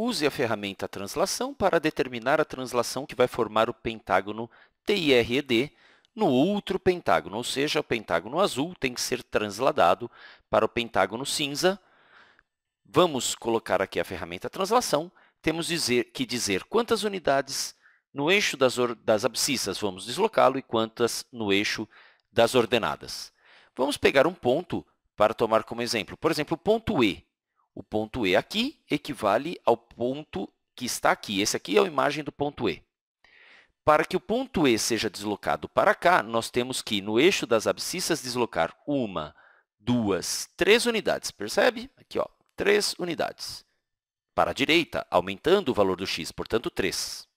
Use a ferramenta Translação para determinar a translação que vai formar o pentágono TIRED no outro pentágono, ou seja, o pentágono azul tem que ser transladado para o pentágono cinza. Vamos colocar aqui a ferramenta Translação. Temos que dizer quantas unidades no eixo das, das abscissas vamos deslocá-lo e quantas no eixo das ordenadas. Vamos pegar um ponto para tomar como exemplo. Por exemplo, o ponto E. O ponto E aqui equivale ao ponto que está aqui. Esse aqui é a imagem do ponto E. Para que o ponto E seja deslocado para cá, nós temos que, no eixo das abscissas, deslocar uma, duas, três unidades. Percebe? Aqui, ó, três unidades. Para a direita, aumentando o valor do x, portanto, 3.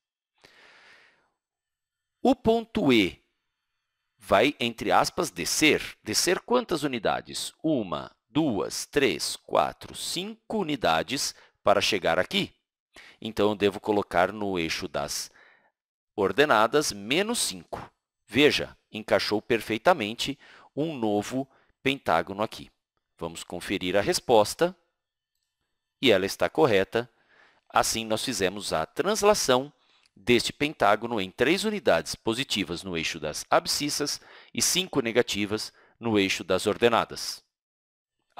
O ponto E vai, entre aspas, descer. Descer quantas unidades? Uma, duas, três, quatro, cinco unidades para chegar aqui. Então, eu devo colocar no eixo das ordenadas menos 5. Veja, encaixou perfeitamente um novo pentágono aqui. Vamos conferir a resposta e ela está correta. Assim, nós fizemos a translação deste pentágono em três unidades positivas no eixo das abscissas e cinco negativas no eixo das ordenadas.